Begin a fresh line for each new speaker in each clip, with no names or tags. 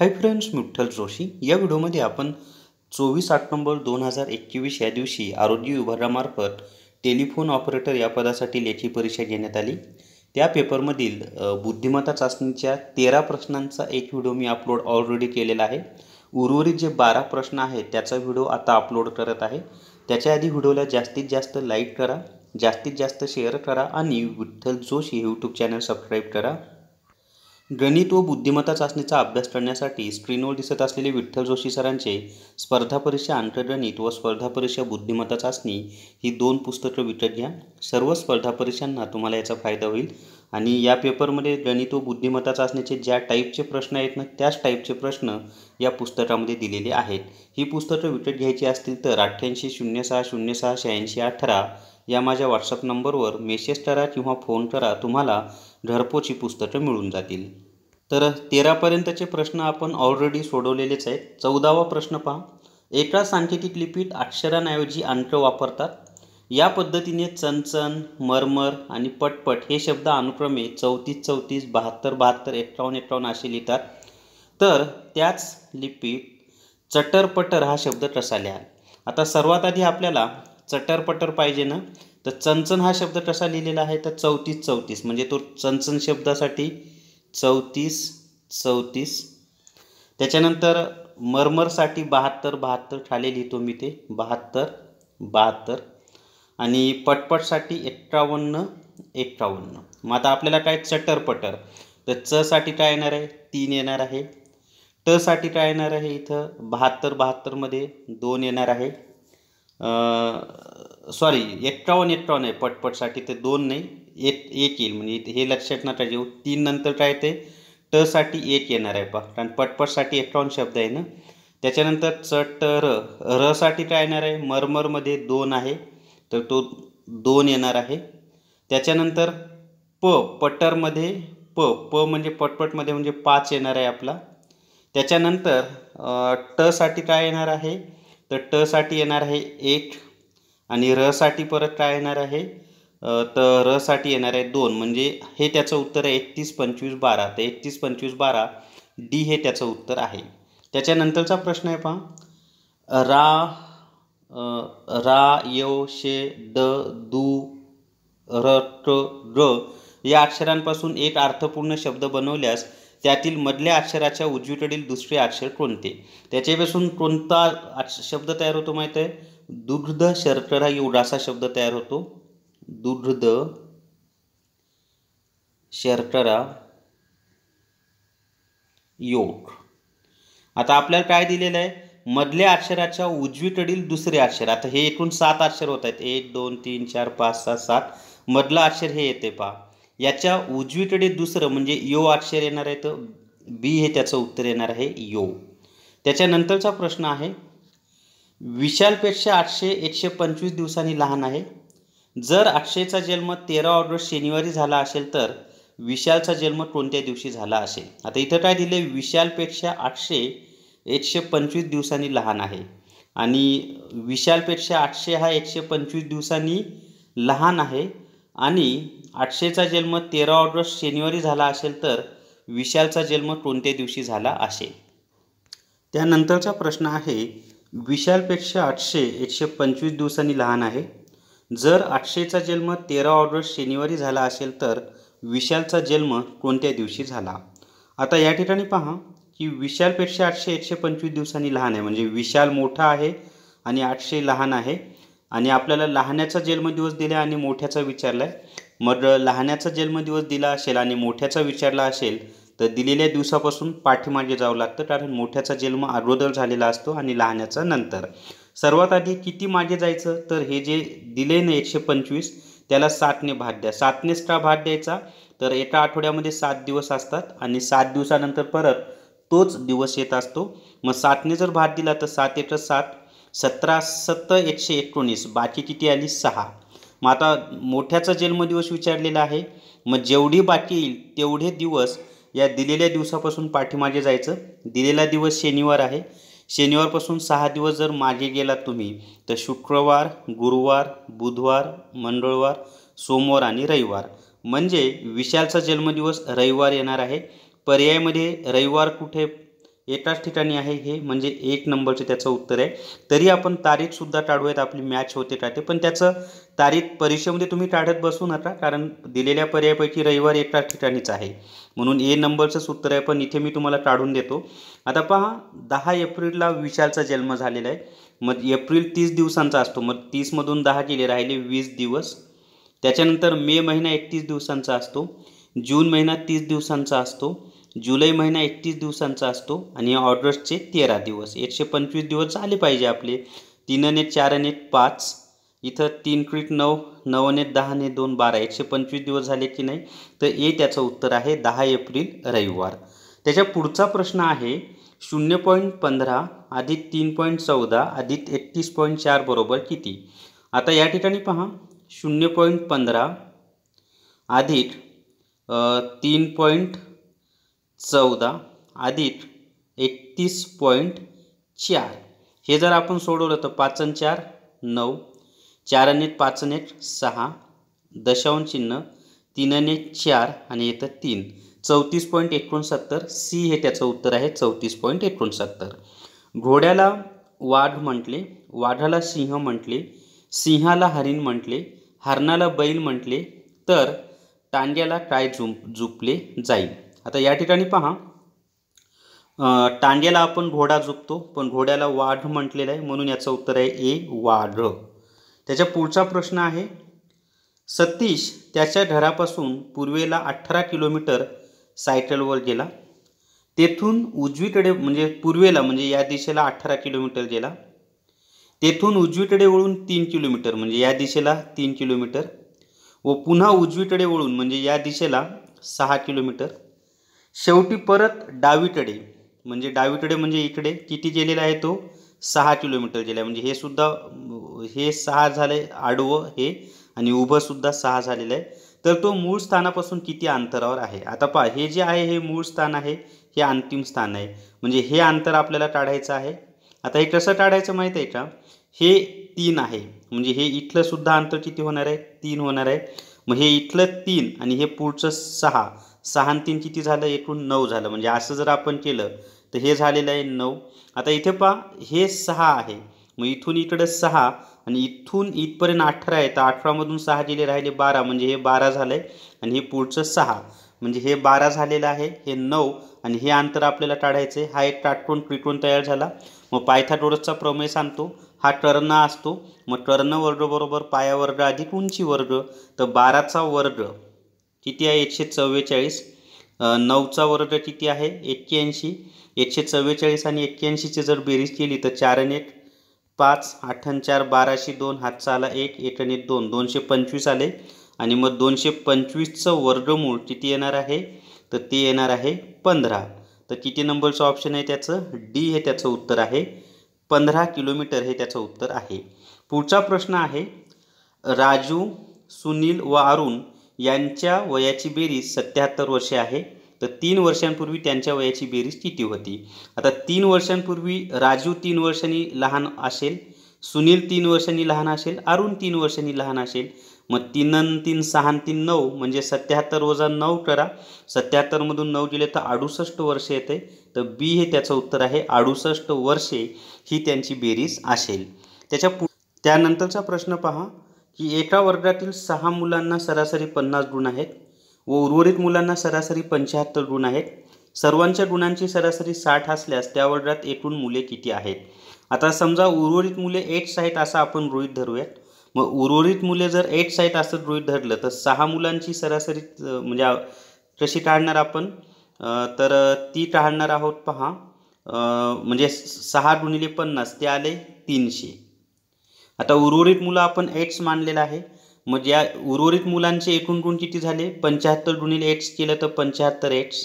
hi friends Vitthal Joshi या व्हिडिओमध्ये आपण चोवीस ऑक्टोंबर दोन हजार एकवीस या दिवशी आरोग्य विभागामार्फत टेलिफोन ऑपरेटर या पदासाठी लेखी परीक्षा घेण्यात आली त्या पेपरमधील बुद्धिमत्ता चाचणीच्या तेरा प्रश्नांचा एक व्हिडिओ मी अपलोड ऑलरेडी केलेला आहे उर्वरित जे बारा प्रश्न आहेत त्याचा व्हिडिओ आता अपलोड करत आहे त्याच्या आधी व्हिडिओला जास्तीत जास्त लाईक करा जास्तीत जास्त शेअर करा आणि Vitthal Joshi YouTube channel subscribe करा गणित व बुद्धिमत्ता चाचणीचा अभ्यास करण्यासाठी स्क्रीनवर दिसत असलेले विठ्ठल जोशी सरांचे स्पर्धा परीक्षा आंतरगणित व स्पर्धा परीक्षा बुद्धिमत्ता चाचणी ही दोन पुस्तकं विकत घ्या सर्व स्पर्धा परीक्षांना तुम्हाला याचा फायदा होईल आणि या पेपरमध्ये गणित व बुद्धिमत्ता चाचणीचे ज्या टाईपचे प्रश्न आहेत ना त्याच टाईपचे प्रश्न या पुस्तकामध्ये दिलेले आहेत ही पुस्तकं विकत घ्यायची असतील तर अठ्ठ्याऐंशी शून्य सहा शून्य सहा शहाऐंशी अठरा या माझ्या व्हॉट्सअप नंबरवर मेसेज करा किंवा फोन करा तुम्हाला घरपोची पुस्तकं मिळून जातील तर तेरापर्यंतचे प्रश्न आपण ऑलरेडी सोडवलेलेच आहेत चौदावा प्रश्न पहा एका सांकेतिक लिपीत अक्षरांऐवजी अंक वापरतात या पद्धतीने चनचन मरमर आणि पटपट हे शब्द अनुक्रमे चौतीस चौतीस बहात्तर बहात्तर एकावन्न एकावन्न असे लिहितात तर त्याच लिपीत चटरपटर हा शब्द कसा लिहाल आता सर्वात आधी आपल्याला चटरपटर पाहिजे ना तर चंचन हा शब्द कसा लिहिलेला आहे तर चौतीस चौतीस म्हणजे तो चंचन शब्दासाठी चौतीस चौतीस त्याच्यानंतर मरमरसाठी बहात्तर बहात्तर खाली लिहितो मी ते बहात्तर बहात्तर आणि पटपटसाठी एक्कावन्न एक्कावन्न मग आता आपल्याला काय चटरपटर तर चसाठी काय येणार आहे तीन येणार आहे टसाठी काय येणार आहे इथं बहात्तर बहात्तरमध्ये दोन येणार आहे सॉरी एक्कावन्न एक्कावन्न आहे पटपटसाठी ते दोन नाही एक एक येईल म्हणजे हे लक्षात नका येऊ तीन नंतर काय ते टसाठी एक येणार आहे पा कारण पटपटसाठी एक्कावन्न शब्द आहे ना त्याच्यानंतर चट र रसाठी काय येणार आहे मरमरमध्ये दोन आहे तर तो दोन येणार आहे त्याच्यानंतर प पटरमध्ये प प म्हणजे पटपटमध्ये म्हणजे पाच येणार आहे आपला त्याच्यानंतर टसाठी काय येणार आहे तर टसाठी येणार आहे एक आणि र साठी परत काय येणार आहे तर र साठी येणार आहे दोन म्हणजे हे त्याचं उत्तर आहे एकतीस पंचवीस बारा तर एकतीस पंचवीस बारा डी हे त्याचं उत्तर आहे त्याच्यानंतरचा प्रश्न आहे पहा रा रा यो शे ड दू र ट ग या अक्षरांपासून एक अर्थपूर्ण शब्द बनवल्यास त्यातील मधल्या अक्षराच्या उजवीकडील दुसरे अक्षर कोणते त्याच्यापासून कोणता शब्द तयार होतो माहीत आहे दुग्ध शर्करा एवढा शब्द तयार होतो दुग्ध शर्करा योग आता आपल्याला काय दिलेलं आहे मधल्या अक्षराच्या उजवीकडील दुसरे अक्षर आता हे एकूण सात अक्षर होत आहेत एक दोन तीन चार पाच सहा सात मधलं अक्षर हे येते पहा याच्या उजवीकडे दुसरं म्हणजे यो अक्षर येणार आहे तर बी हे त्याचं उत्तर येणार आहे यो त्याच्यानंतरचा प्रश्न आहे विशालपेक्षा आठशे एकशे पंचवीस दिवसांनी लहान आहे जर आठशेचा जन्म तेरा ऑगस्ट शनिवारी झाला असेल तर विशालचा जन्म कोणत्या दिवशी झाला असेल आता इथं काय दिले विशालपेक्षा आठशे एकशे पंचवीस दिवसांनी लहान आहे आणि विशालपेक्षा आठशे हा एकशे पंचवीस दिवसांनी लहान आहे आणि आठशेचा जन्म तेरा ऑगस्ट शनिवारी झाला असेल तर विशालचा जन्म कोणत्या दिवशी झाला असेल त्यानंतरचा प्रश्न आहे विशालपेक्षा आठशे एकशे पंचवीस दिवसांनी लहान आहे जर आठशेचा जन्म तेरा ऑगस्ट शनिवारी झाला असेल तर विशालचा जन्म कोणत्या दिवशी झाला आता या ठिकाणी पहा की विशालपेक्षा आठशे एकशे पंचवीस दिवसांनी लहान आहे म्हणजे विशाल मोठा आहे आणि आठशे लहान आहे आणि आपल्याला लहानाचा जन्मदिवस दिला आणि मोठ्याचा विचारला आहे मग लहानाचा जन्मदिवस दिला असेल आणि मोठ्याचा विचारला असेल तर दिलेल्या दिवसापासून पाठीमागे जावं लागतं कारण मोठ्याचा जन्म अगोदर झालेला असतो आणि लहानाचा नंतर सर्वात आधी किती मागे जायचं तर हे जे दिले ना एकशे पंचवीस त्याला सातने भाग द्या सातनेच का भाग द्यायचा तर एका आठवड्यामध्ये सात दिवस असतात आणि सात दिवसानंतर परत तोच दिवस येत असतो मग सातने जर भाग दिला तर सात एक सात सतरा सत्तर एकशे एकोणीस बाकी किती आली सहा मग आता मोठ्याचा जन्मदिवस विचारलेला आहे मग जेवढी बाकी येईल तेवढे दिवस या दिलेल्या दिवसापासून पाठीमागे जायचं दिलेला दिवस शनिवार आहे शनिवारपासून सहा दिवस जर मागे गेलात तुम्ही तर शुक्रवार गुरुवार बुधवार मंगळवार सोमवार आणि रविवार म्हणजे विशालचा जन्मदिवस रविवार येणार आहे पर्यायमध्ये रविवार कुठे एकाच ठिकाणी आहे हे म्हणजे एक नंबरचं त्याचं उत्तर आहे तरी आपण तारीखसुद्धा टाळूयात आपली मॅच होते का ते पण त्याचं तारीख परीक्षेमध्ये तुम्ही टाळत बसू नका कारण दिलेल्या पर्यायापैकी रविवार एकाच ठिकाणीच आहे म्हणून ए नंबरचंच उत्तर आहे पण इथे मी तुम्हाला काढून देतो आता पहा दहा एप्रिलला विशालचा जन्म झालेला आहे मग एप्रिल तीस दिवसांचा असतो मग तीसमधून दहा केले राहिले वीस दिवस त्याच्यानंतर मे महिना एकतीस दिवसांचा असतो जून महिना तीस दिवसांचा असतो जुलै महिना एकतीस दिवसांचा असतो आणि ऑर्डर्सचे तेरा दिवस एकशे पंचवीस दिवस झाले पाहिजे आपले तीन आणि चार आणि पाच इथं तीन क्रीट नऊ नऊ आणि दहा आणि दोन बारा एकशे पंचवीस दिवस झाले की नाही तर ए त्याचं उत्तर आहे दहा एप्रिल रविवार त्याच्या पुढचा प्रश्न आहे शून्य पॉईंट पंधरा अधिक तीन पॉईंट चौदा अधिक एकतीस पॉईंट चार बरोबर किती आता या ठिकाणी पहा शून्य पॉईंट पंधरा अधिक तीन पॉईंट चौदा अधिक एकतीस पॉईंट चार हे जर आपण सोडवलं तर पाचन चार नऊ चारने पाचन एक सहा दशावन चिन्ह तीन तीनने चार आणि येतं तीन चौतीस पॉईंट एकोणसत्तर सी हे त्याचं उत्तर आहे चौतीस पॉईंट एकोणसत्तर घोड्याला वाघ म्हटले वाघाला सिंह म्हटले सिंहाला हरिण म्हटले हरणाला बैल म्हटले तर टांड्याला काय झुंप झुपले जाईल आता या ठिकाणी पहा टांड्याला आपण घोडा झुकतो पण घोड्याला वाढ म्हटलेलं आहे म्हणून याचं उत्तर आहे ए वाढ त्याच्या पुढचा प्रश्न आहे सतीश त्याच्या घरापासून पूर्वेला अठरा किलोमीटर सायकलवर गेला तेथून उजवीकडे म्हणजे पूर्वेला म्हणजे या दिशेला अठरा किलोमीटर गेला तेथून उजवीकडे वळून तीन किलोमीटर म्हणजे या दिशेला तीन किलोमीटर व पुन्हा उजवीकडे वळून म्हणजे या दिशेला सहा किलोमीटर शेवटी परत डावीकडे म्हणजे डावीकडे म्हणजे इकडे किती गेलेला आहे तो सहा किलोमीटर गेला आहे म्हणजे हे सुद्धा हे सहा झालं आहे आडवं हे आणि उभंसुद्धा सहा झालेलं आहे तर तो मूळ स्थानापासून किती अंतरावर आहे आता पहा हे जे आहे हे मूळ स्थान आहे हे अंतिम स्थान आहे म्हणजे हे अंतर आपल्याला काढायचं आहे आता हे कसं काढायचं माहीत आहे का हे तीन आहे म्हणजे हे इथलंसुद्धा अंतर किती होणार आहे तीन होणार आहे मग हे इथलं तीन आणि हे पुढचं सहा सहा तीन किती झालं एकूण नऊ झालं म्हणजे असं जर आपण केलं तर हे झालेलं आहे नऊ आता इथे पहा हे सहा आहे मग इथून इकडे सहा आणि इथून इथपर्यंत अठरा आहे तर अठरामधून सहा गेले राहिले बारा म्हणजे हे बारा झालं आहे आणि हे पुढचं सहा म्हणजे हे बारा झालेलं आहे हे नऊ आणि हे अंतर आपल्याला टाळायचं आहे हा एक काटकोण त्रिकोण तयार झाला मग पायथाडोरसचा प्रमेय सांगतो हा टर्न असतो मग कर्ण वर्ग बरोबर पाया वर्ग अधिक उंची वर्ग तर बाराचा वर्ग किती आहे एकशे चव्वेचाळीस नऊचा वर्ग किती आहे एक्क्याऐंशी एकशे चव्वेचाळीस आणि एक्क्याऐंशीची जर बेरीज केली तर चार आणि एक पाच आठ आणि चार बाराशे दोन हातचा आला एक एक आणि दोन दोनशे पंचवीस आले आणि मग दोनशे पंचवीसचं वर्गमूळ किती येणार आहे तर ते येणार आहे पंधरा तर किती नंबरचं ऑप्शन आहे त्याचं डी हे त्याचं उत्तर आहे पंधरा किलोमीटर हे त्याचं उत्तर आहे पुढचा प्रश्न आहे राजू सुनील व अरुण यांच्या वयाची बेरीज सत्याहत्तर वर्षे आहे तर तीन वर्षांपूर्वी त्यांच्या वयाची बेरीज किती होती आता तीन वर्षांपूर्वी राजू तीन वर्षांनी लहान असेल सुनील तीन वर्षांनी लहान असेल अरुण तीन वर्षांनी लहान असेल मग तीन तीन सहा तीन नऊ म्हणजे सत्याहत्तर वजा नऊ करा सत्याहत्तरमधून नऊ गेले तर अडुसष्ट वर्षे येते तर बी हे त्याचं उत्तर आहे अडुसष्ट वर्षे ही त्यांची बेरीज असेल त्याच्या पु त्यानंतरचा प्रश्न पहा की एका वर्गातील सहा मुलांना सरासरी पन्नास गुण आहेत व उर्वरित मुलांना सरासरी पंच्याहत्तर गुण आहेत सर्वांच्या गुणांची सरासरी साठ असल्यास त्या वर्गात एकूण मुले किती आहेत आता समजा उर्वरित मुले एट्स आहेत असं आपण गृहित धरूयात मग उर्वरित मुले जर एट्स आहेत असं गृहित धरलं तर सहा मुलांची सरासरी म्हणजे कशी काढणार आपण तर ती काढणार आहोत पहा म्हणजे सहा गुणिले पन्नास ते आले तीनशे आता उर्वरित मुलं आपण एट्स मानलेलं आहे मग म्हणजे या उर्वरित मुलांचे एकूण गुण किती झाले पंच्याहत्तर गुणिले एड्स केलं तर पंच्याहत्तर एट्स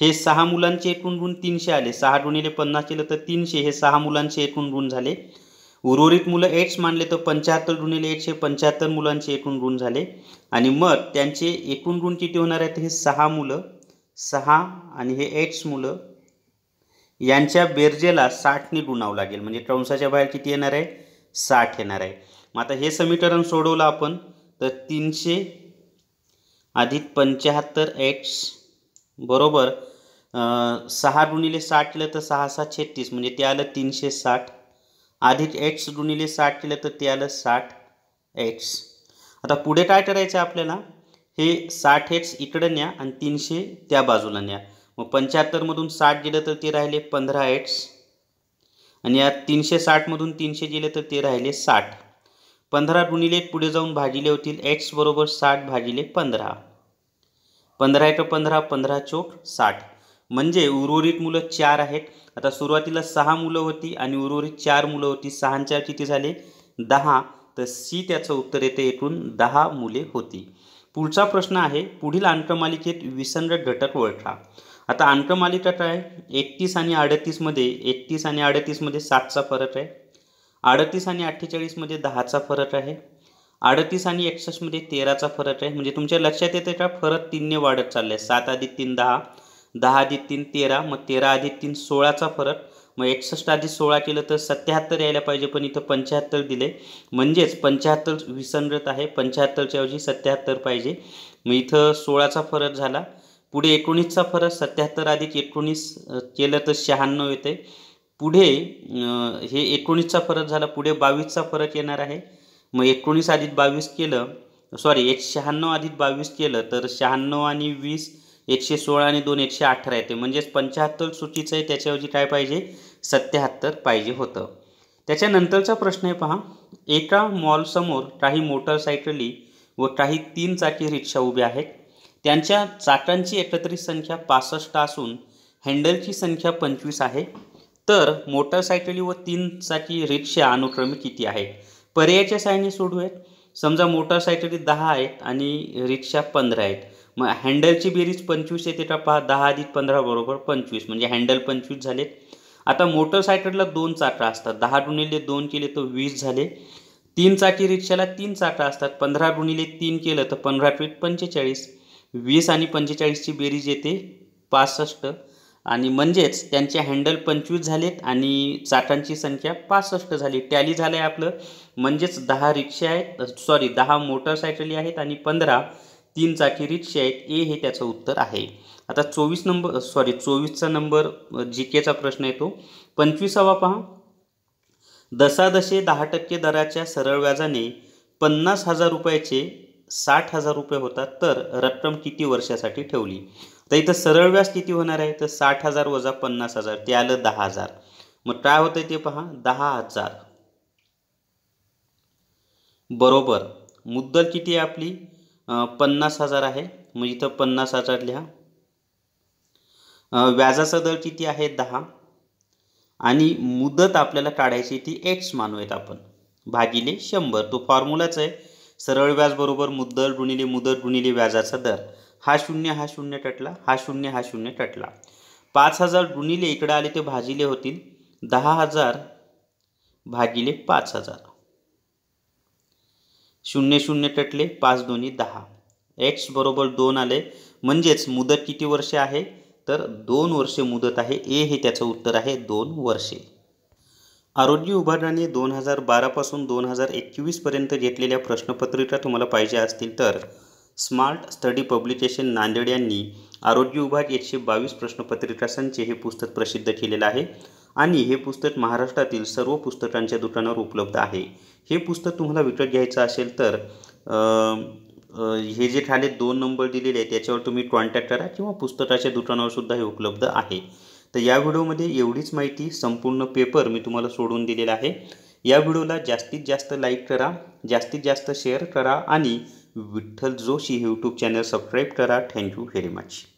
हे सहा मुलांचे एकूण गुण तीनशे आले सहा गुणिले पन्नास केलं तर तीनशे हे सहा मुलांचे एकूण गुण झाले उर्वरित मुलं एड्स मानले तर पंच्याहत्तर गुणिले एट्स हे पंच्याहत्तर मुलांचे एकूण गुण झाले आणि मग त्यांचे एकूण गुण किती होणार आहेत हे सहा मुलं सहा आणि हे एड्स मुलं यांच्या बेरजेला साठने गुणावं लागेल म्हणजे कंसाच्या बाहेर किती येणार आहे साठ येणार आहे मग आता हे समीकरण सोडवलं आपण तर तीनशे अधिक पंच्याहत्तर एक्स बरोबर सहा गुणिले साठ केलं तर सहा सात छत्तीस म्हणजे ते आलं तीनशे साठ अधिक एक्स गुणिले साठ केलं तर ते आलं साठ एक्स आता पुढे काय करायचं आपल्याला हे साठ एक्स इकडं न्या आणि तीनशे त्या बाजूला न्या मग पंच्याहत्तरमधून साठ गेलं तर ते राहिले पंधरा एक्स आणि यात तीनशे साठमधून तीनशे गेले तर ते राहिले साठ पंधरा गुणिले पुढे जाऊन भागिले होतील एक्स बरोबर साठ भागिले पंधरा पंधरा एक पंधरा पंधरा चोक साठ म्हणजे उर्वरित मुलं चार आहेत आता सुरुवातीला सहा मुलं होती आणि उर्वरित चार मुलं होती सहांच्या किती झाले दहा तर सी त्याचं उत्तर येते एकूण दहा मुले होती पुढचा प्रश्न आहे पुढील अंकमालिकेत विसंग घटक ओळखा आता मालिका काय एकतीस आणि अडतीसमध्ये एकतीस आणि अडतीसमध्ये सातचा फरक आहे अडतीस आणि अठ्ठेचाळीसमध्ये दहाचा फरक आहे अडतीस आणि एकसष्टमध्ये तेराचा फरक आहे म्हणजे तुमच्या लक्षात येते का फरक तीनने वाढत चाललं आहे सात अधिक तीन दहा दहा अधिक तीन तेरा मग तेरा अधिक तीन सोळाचा फरक मग एकसष्ट आधी सोळा केलं तर सत्याहत्तर यायला पाहिजे पण इथं पंच्याहत्तर दिले म्हणजेच पंच्याहत्तर विसंगत आहे पंच्याहत्तरच्या ऐवजी सत्याहत्तर पाहिजे मग इथं सोळाचा फरक झाला पुढे एकोणीसचा फरक सत्याहत्तर अधिक एकोणीस केलं तर शहाण्णव येते पुढे हे एकोणीसचा फरक झाला पुढे बावीसचा फरक येणार आहे मग एकोणीस अधिक बावीस केलं सॉरी एक शहाण्णव अधिक बावीस केलं तर शहाण्णव आणि वीस एकशे सोळा आणि दोन एकशे अठरा येते म्हणजेच पंच्याहत्तर सूचीचं आहे त्याच्याऐवजी काय पाहिजे सत्याहत्तर पाहिजे होतं त्याच्यानंतरचा प्रश्न आहे पहा एका मॉलसमोर काही मोटरसायकली व काही तीन चाकी रिक्षा उभ्या आहेत त्यांच्या चाकांची एकत्रित संख्या पासष्ट असून हँडलची संख्या पंचवीस आहे तर मोटारसायकली व तीन चाकी रिक्षा अनुक्रमे किती आहे पर्यायाच्या सहाय्याने सोडूयात समजा मोटरसायकली दहा आहेत आणि रिक्षा पंधरा आहेत मग हँडलची बेरीज पंचवीस येते का पहा दहा अधिक पंधरा बरोबर पंचवीस म्हणजे हँडल पंचवीस झालेत आता मोटरसायकलला दोन चाकं असतात दहा गुणिले दोन केले तर वीस झाले तीन चाकी रिक्षाला तीन चाकं असतात पंधरा गुणिले तीन केलं तर पंधरा ट्वीट पंचेचाळीस वीस आणि पंचेचाळीसची बेरीज येते पासष्ट आणि म्हणजेच त्यांचे हँडल पंचवीस झालेत आणि चाकांची संख्या पासष्ट झाली टॅली झालं आहे आपलं म्हणजेच दहा रिक्षा आहेत सॉरी दहा मोटरसायकली आहेत आणि पंधरा तीन चाकी रिक्षा आहेत ए हे त्याचं उत्तर आहे आता चोवीस नंबर सॉरी चोवीसचा नंबर जी केचा प्रश्न येतो पंचवीसावा पहा दसादशे दहा टक्के दराच्या सरळ व्याजाने पन्नास हजार रुपयाचे साठ हजार रुपये होता तर रक्कम किती वर्षासाठी ठेवली तर इथं सरळ व्याज किती होणार आहे तर साठ हजार वजा पन्नास हजार ते आलं दहा हजार मग काय होतं ते पहा दहा हजार बरोबर मुद्दल किती आहे आपली पन्नास हजार आहे मग इथं पन्नास हजार लिहा व्याजाचा दर किती आहे दहा आणि मुदत आपल्याला काढायची ती एक्स मानूयात आपण भागीले शंभर तो फॉर्म्युलाच आहे सरळ व्याज बरोबर मुद्दल गुणिले मुदत गुणिले व्याजाचा दर हा शून्य हा शून्य टटला हा शून्य हा शून्य टटला पाच हजार गुणिले इकडं आले ते भाजिले होतील दहा हजार भागिले पाच हजार शून्य शून्य टटले पाच दोन्ही दहा एक्स बरोबर दोन आले म्हणजेच मुदत किती वर्षे आहे तर दोन वर्षे मुदत आहे ए हे त्याचं उत्तर आहे दोन वर्षे आरोग्य विभागाने दोन हजार बारापासून दोन हजार एकवीसपर्यंत घेतलेल्या प्रश्नपत्रिका तुम्हाला पाहिजे असतील तर स्मार्ट स्टडी पब्लिकेशन नांदेड यांनी आरोग्य विभाग एकशे बावीस प्रश्नपत्रिका संच हे पुस्तक प्रसिद्ध केलेलं आहे आणि हे पुस्तक महाराष्ट्रातील सर्व पुस्तकांच्या दुकानावर उपलब्ध आहे हे पुस्तक तुम्हाला विकत घ्यायचं असेल तर हे जे खाली दोन नंबर दिलेले आहेत त्याच्यावर तुम्ही कॉन्टॅक्ट करा किंवा पुस्तकाच्या दुकानावर सुद्धा हे उपलब्ध आहे तर या व्हिडिओमध्ये एवढीच माहिती संपूर्ण पेपर मी तुम्हाला सोडून दिलेला आहे या व्हिडिओला जास्तीत जास्त लाईक करा जास्तीत जास्त शेअर करा आणि विठ्ठल जोशी हे यूट्यूब चॅनल सबस्क्राईब करा थँक्यू व्हेरी मच